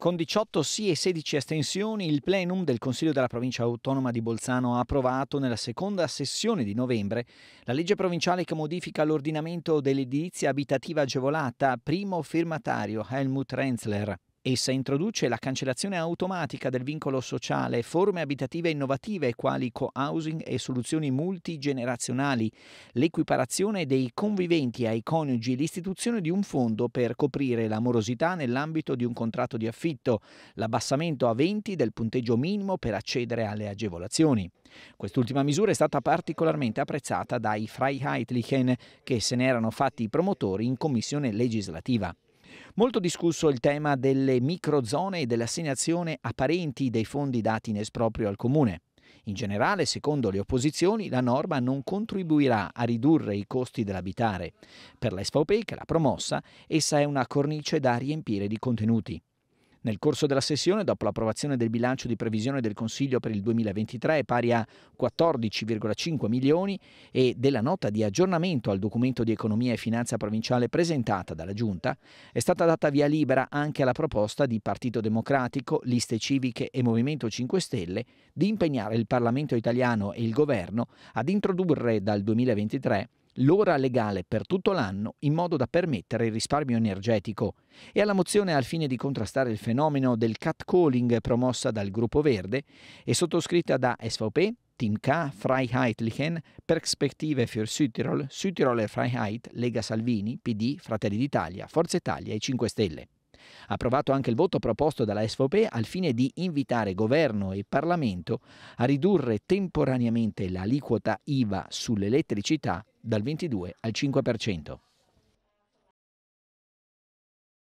Con 18 sì e 16 astensioni, il plenum del Consiglio della Provincia Autonoma di Bolzano ha approvato nella seconda sessione di novembre la legge provinciale che modifica l'ordinamento dell'edilizia abitativa agevolata, primo firmatario Helmut Renzler. Essa introduce la cancellazione automatica del vincolo sociale, forme abitative innovative quali co-housing e soluzioni multigenerazionali, l'equiparazione dei conviventi ai coniugi l'istituzione di un fondo per coprire la morosità nell'ambito di un contratto di affitto, l'abbassamento a 20 del punteggio minimo per accedere alle agevolazioni. Quest'ultima misura è stata particolarmente apprezzata dai Freiheitlichen che se ne erano fatti i promotori in commissione legislativa. Molto discusso il tema delle microzone e dell'assegnazione a parenti dei fondi dati in esproprio al comune. In generale, secondo le opposizioni, la norma non contribuirà a ridurre i costi dell'abitare. Per la che l'ha promossa, essa è una cornice da riempire di contenuti. Nel corso della sessione, dopo l'approvazione del bilancio di previsione del Consiglio per il 2023 pari a 14,5 milioni e della nota di aggiornamento al documento di economia e finanza provinciale presentata dalla Giunta, è stata data via libera anche alla proposta di Partito Democratico, liste civiche e Movimento 5 Stelle di impegnare il Parlamento italiano e il Governo ad introdurre dal 2023 l'ora legale per tutto l'anno in modo da permettere il risparmio energetico e alla mozione al fine di contrastare il fenomeno del catcalling promossa dal Gruppo Verde e sottoscritta da SVP, Team K, Freiheitlichen, Perspektive für Südtirol, Südtiroler Freiheit, Lega Salvini, PD, Fratelli d'Italia, Forza Italia e 5 Stelle. Approvato anche il voto proposto dalla SVP al fine di invitare governo e Parlamento a ridurre temporaneamente l'aliquota IVA sull'elettricità dal 22 al 5%.